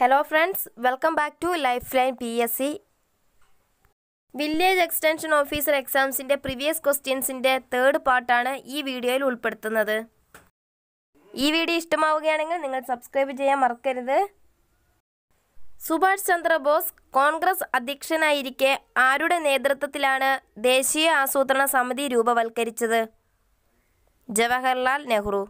hello friends welcome back to Life Line P S C village extension officer എക്സാംസിൻ്റെ previous ക്വസ്റ്റ്യൻസിൻ്റെ third പാർട്ടാണ് ഈ വീഡിയോയിൽ ഉൾപ്പെടുത്തുന്നത് ഈ വീഡിയോ ഇഷ്ടമാവുകയാണെങ്കിൽ നിങ്ങൾ സബ്സ്ക്രൈബ് ചെയ്യാൻ മറക്കരുത് സുഭാഷ് ചന്ദ്രബോസ് കോൺഗ്രസ് അധ്യക്ഷനായിരിക്കെ ആരുടെ നേതൃത്വത്തിലാണ് ദേശീയ ആസൂത്രണ സമിതി രൂപവൽക്കരിച്ചത് ജവഹർലാൽ നെഹ്റു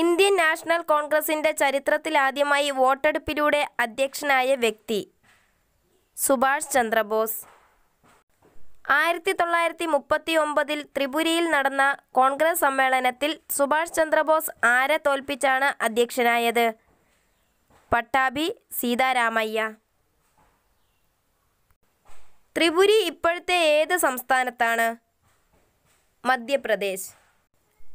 ഇന്ത്യൻ നാഷണൽ കോൺഗ്രസിൻ്റെ ചരിത്രത്തിലാദ്യമായി വോട്ടെടുപ്പിലൂടെ അധ്യക്ഷനായ വ്യക്തി സുഭാഷ് ചന്ദ്രബോസ് ആയിരത്തി തൊള്ളായിരത്തി മുപ്പത്തി ഒമ്പതിൽ ത്രിപുരയിൽ നടന്ന കോൺഗ്രസ് സമ്മേളനത്തിൽ സുഭാഷ് ചന്ദ്രബോസ് ആരെ തോൽപ്പിച്ചാണ് അധ്യക്ഷനായത് പട്ടാഭി സീതാരാമയ്യ ത്രിപുരി ഇപ്പോഴത്തെ ഏത് സംസ്ഥാനത്താണ് മധ്യപ്രദേശ്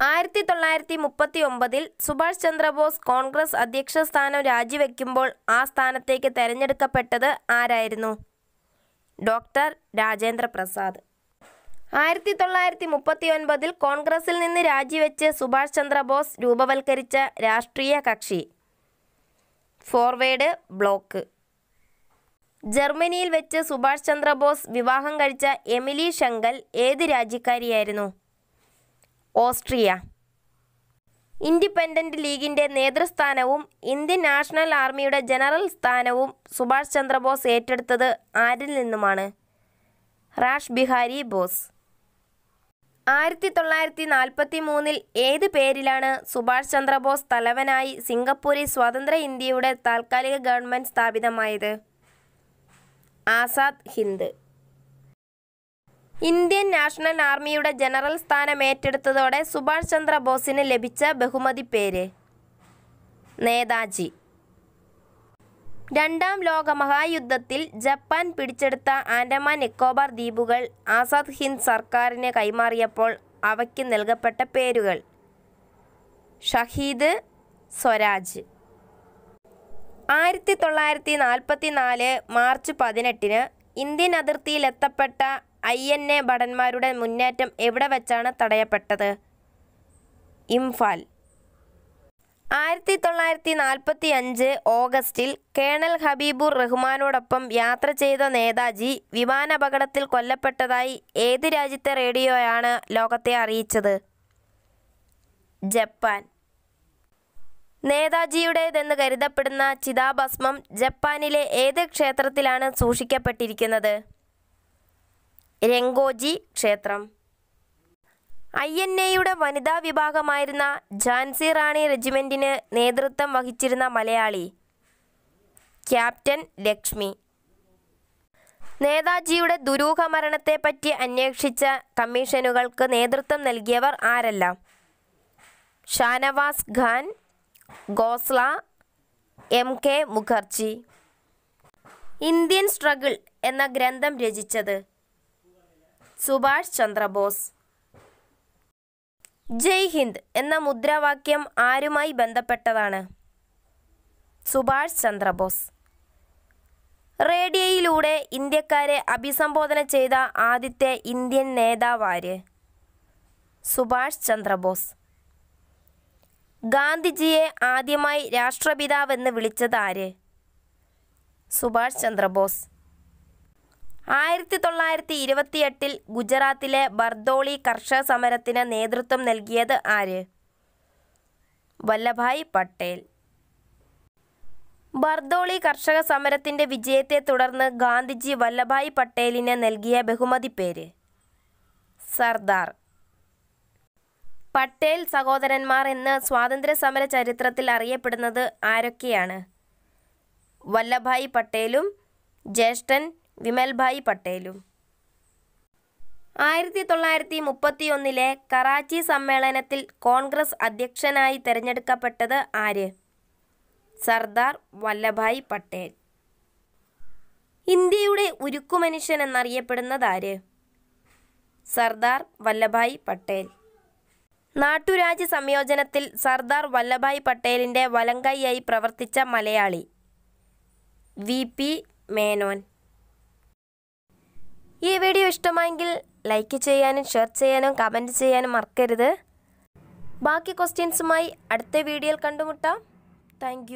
ആയിരത്തി തൊള്ളായിരത്തി മുപ്പത്തി ഒമ്പതിൽ സുഭാഷ് ചന്ദ്രബോസ് കോൺഗ്രസ് അധ്യക്ഷ സ്ഥാനം രാജിവെക്കുമ്പോൾ ആ സ്ഥാനത്തേക്ക് തെരഞ്ഞെടുക്കപ്പെട്ടത് ആരായിരുന്നു ഡോക്ടർ രാജേന്ദ്ര പ്രസാദ് ആയിരത്തി തൊള്ളായിരത്തി മുപ്പത്തി ഒൻപതിൽ കോൺഗ്രസിൽ നിന്ന് രാജിവെച്ച് സുഭാഷ് ചന്ദ്രബോസ് രൂപവൽക്കരിച്ച രാഷ്ട്രീയ കക്ഷി ഫോർവേഡ് ബ്ലോക്ക് ജർമ്മനിയിൽ വെച്ച് സുഭാഷ് ചന്ദ്രബോസ് വിവാഹം കഴിച്ച എമിലി ശങ്കൽ ഏത് രാജ്യക്കാരിയായിരുന്നു ഓസ്ട്രിയ ഇൻഡിപെൻഡൻറ്റ് ലീഗിൻ്റെ നേതൃസ്ഥാനവും ഇന്ത്യൻ നാഷണൽ ആർമിയുടെ ജനറൽ സ്ഥാനവും സുഭാഷ് ചന്ദ്രബോസ് ഏറ്റെടുത്തത് ആരിൽ നിന്നുമാണ് റാഷ് ബിഹാരി ബോസ് ആയിരത്തി തൊള്ളായിരത്തി നാൽപ്പത്തി മൂന്നിൽ ഏത് പേരിലാണ് സുഭാഷ് ചന്ദ്രബോസ് തലവനായി സിംഗപ്പൂരിൽ സ്വതന്ത്ര ഇന്ത്യയുടെ താൽക്കാലിക ഗവൺമെൻറ് സ്ഥാപിതമായത് ആസാദ് ഹിന്ദ് ഇന്ത്യൻ നാഷണൽ ആർമിയുടെ ജനറൽ സ്ഥാനം ഏറ്റെടുത്തതോടെ സുഭാഷ് ചന്ദ്ര ബോസിന് ലഭിച്ച ബഹുമതി പേര് നേതാജി രണ്ടാം ലോക മഹായുദ്ധത്തിൽ ജപ്പാൻ പിടിച്ചെടുത്ത ആൻഡമാൻ നിക്കോബാർ ദ്വീപുകൾ ആസാദ് ഹിന്ദ് സർക്കാരിന് കൈമാറിയപ്പോൾ അവയ്ക്ക് നൽകപ്പെട്ട പേരുകൾ ഷഹീദ് സ്വരാജ് ആയിരത്തി തൊള്ളായിരത്തി നാൽപ്പത്തി നാല് മാർച്ച് പതിനെട്ടിന് ഇന്ത്യൻ അതിർത്തിയിലെത്തപ്പെട്ട ഐ എൻ എ ഭടന്മാരുടെ മുന്നേറ്റം എവിടെ വെച്ചാണ് തടയപ്പെട്ടത് ഇംഫാൽ ആയിരത്തി തൊള്ളായിരത്തി നാൽപ്പത്തി അഞ്ച് ഓഗസ്റ്റിൽ കേണൽ ഹബീബുർ റഹ്മാനോടൊപ്പം യാത്ര ചെയ്ത നേതാജി വിമാനപകടത്തിൽ കൊല്ലപ്പെട്ടതായി ഏത് രാജ്യത്തെ റേഡിയോയാണ് ലോകത്തെ അറിയിച്ചത് ജപ്പാൻ നേതാജിയുടേതെന്ന് കരുതപ്പെടുന്ന ചിതാഭസ്മം ജപ്പാനിലെ ഏത് ക്ഷേത്രത്തിലാണ് സൂക്ഷിക്കപ്പെട്ടിരിക്കുന്നത് രംഗോജി ക്ഷേത്രം ഐ എൻ എയുടെ വനിതാ വിഭാഗമായിരുന്ന ഝാൻസി റാണി റെജിമെൻറ്റിന് നേതൃത്വം വഹിച്ചിരുന്ന മലയാളി ക്യാപ്റ്റൻ ലക്ഷ്മി നേതാജിയുടെ ദുരൂഹ മരണത്തെപ്പറ്റി അന്വേഷിച്ച കമ്മീഷനുകൾക്ക് നേതൃത്വം നൽകിയവർ ആരെല്ലാം Shahnawaz Khan Khosla M K Mukherjee Indian struggle എന്ന ഗ്രന്ഥം രചിച്ചത് സുഭാഷ് ചന്ദ്രബോസ് ജയ് ഹിന്ദ് എന്ന മുദ്രാവാക്യം ആരുമായി ബന്ധപ്പെട്ടതാണ് സുഭാഷ് ചന്ദ്രബോസ് റേഡിയോയിലൂടെ ഇന്ത്യക്കാരെ അഭിസംബോധന ചെയ്ത ആദ്യത്തെ ഇന്ത്യൻ നേതാവാര് സുഭാഷ് ചന്ദ്രബോസ് ഗാന്ധിജിയെ ആദ്യമായി രാഷ്ട്രപിതാവെന്ന് വിളിച്ചത് ആര് സുഭാഷ് ചന്ദ്രബോസ് ആയിരത്തി തൊള്ളായിരത്തി ഇരുപത്തിയെട്ടിൽ ഗുജറാത്തിലെ ബർദോളി കർഷക സമരത്തിന് നേതൃത്വം നൽകിയത് ആര് വല്ലഭായ് പട്ടേൽ ബർദോളി കർഷക സമരത്തിന്റെ വിജയത്തെ തുടർന്ന് ഗാന്ധിജി വല്ലഭായ് പട്ടേലിന് നൽകിയ ബഹുമതി പേര് സർദാർ പട്ടേൽ സഹോദരന്മാർ എന്ന് സ്വാതന്ത്ര്യ സമര ചരിത്രത്തിൽ അറിയപ്പെടുന്നത് ആരൊക്കെയാണ് വല്ലഭായ് പട്ടേലും ജ്യേഷ്ഠൻ വിമൽഭായി പട്ടേലും ആയിരത്തി തൊള്ളായിരത്തി മുപ്പത്തിയൊന്നിലെ കറാച്ചി സമ്മേളനത്തിൽ കോൺഗ്രസ് അധ്യക്ഷനായി തിരഞ്ഞെടുക്കപ്പെട്ടത് ആര് സർദാർ വല്ലഭായ് പട്ടേൽ ഇന്ത്യയുടെ മനുഷ്യൻ എന്നറിയപ്പെടുന്നത് ആര് സർദാർ വല്ലഭായ് പട്ടേൽ നാട്ടുരാജ്യ സംയോജനത്തിൽ സർദാർ വല്ലഭായ് പട്ടേലിൻ്റെ വലങ്കൈയായി പ്രവർത്തിച്ച മലയാളി വി പി മേനോൻ ഈ വീഡിയോ ഇഷ്ടമായെങ്കിൽ ലൈക്ക് ചെയ്യാനും ഷെയർ ചെയ്യാനും കമൻറ്റ് ചെയ്യാനും മറക്കരുത് ബാക്കി ക്വസ്റ്റ്യൻസുമായി അടുത്ത വീഡിയോയിൽ കണ്ടുമുട്ടാം താങ്ക്